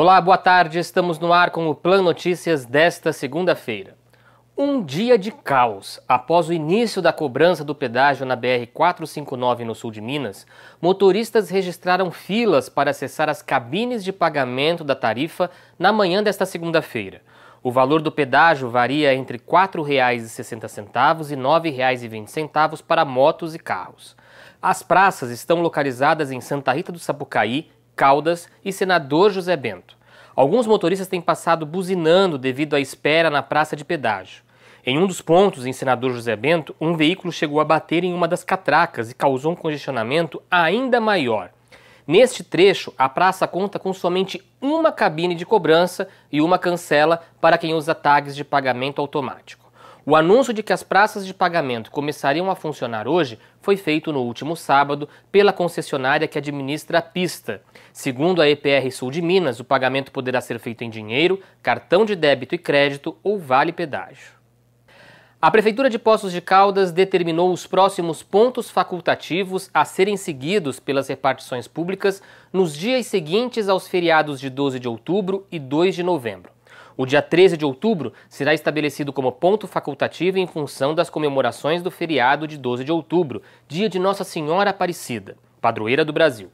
Olá, boa tarde. Estamos no ar com o Plan Notícias desta segunda-feira. Um dia de caos. Após o início da cobrança do pedágio na BR-459 no sul de Minas, motoristas registraram filas para acessar as cabines de pagamento da tarifa na manhã desta segunda-feira. O valor do pedágio varia entre R$ 4,60 e R$ 9,20 para motos e carros. As praças estão localizadas em Santa Rita do Sapucaí, Caldas e senador José Bento. Alguns motoristas têm passado buzinando devido à espera na praça de pedágio. Em um dos pontos em Senador José Bento, um veículo chegou a bater em uma das catracas e causou um congestionamento ainda maior. Neste trecho, a praça conta com somente uma cabine de cobrança e uma cancela para quem usa tags de pagamento automático. O anúncio de que as praças de pagamento começariam a funcionar hoje foi feito no último sábado pela concessionária que administra a pista. Segundo a EPR Sul de Minas, o pagamento poderá ser feito em dinheiro, cartão de débito e crédito ou vale pedágio. A Prefeitura de Poços de Caldas determinou os próximos pontos facultativos a serem seguidos pelas repartições públicas nos dias seguintes aos feriados de 12 de outubro e 2 de novembro. O dia 13 de outubro será estabelecido como ponto facultativo em função das comemorações do feriado de 12 de outubro, dia de Nossa Senhora Aparecida, padroeira do Brasil.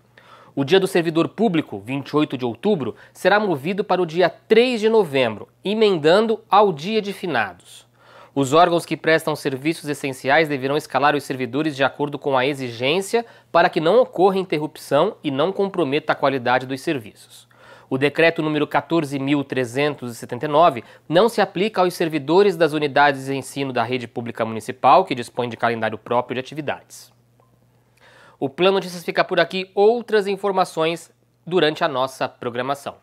O Dia do Servidor Público, 28 de outubro, será movido para o dia 3 de novembro, emendando ao Dia de Finados. Os órgãos que prestam serviços essenciais deverão escalar os servidores de acordo com a exigência para que não ocorra interrupção e não comprometa a qualidade dos serviços. O decreto número 14.379 não se aplica aos servidores das unidades de ensino da rede pública municipal, que dispõem de calendário próprio de atividades. O Plano Notícias fica por aqui. Outras informações durante a nossa programação.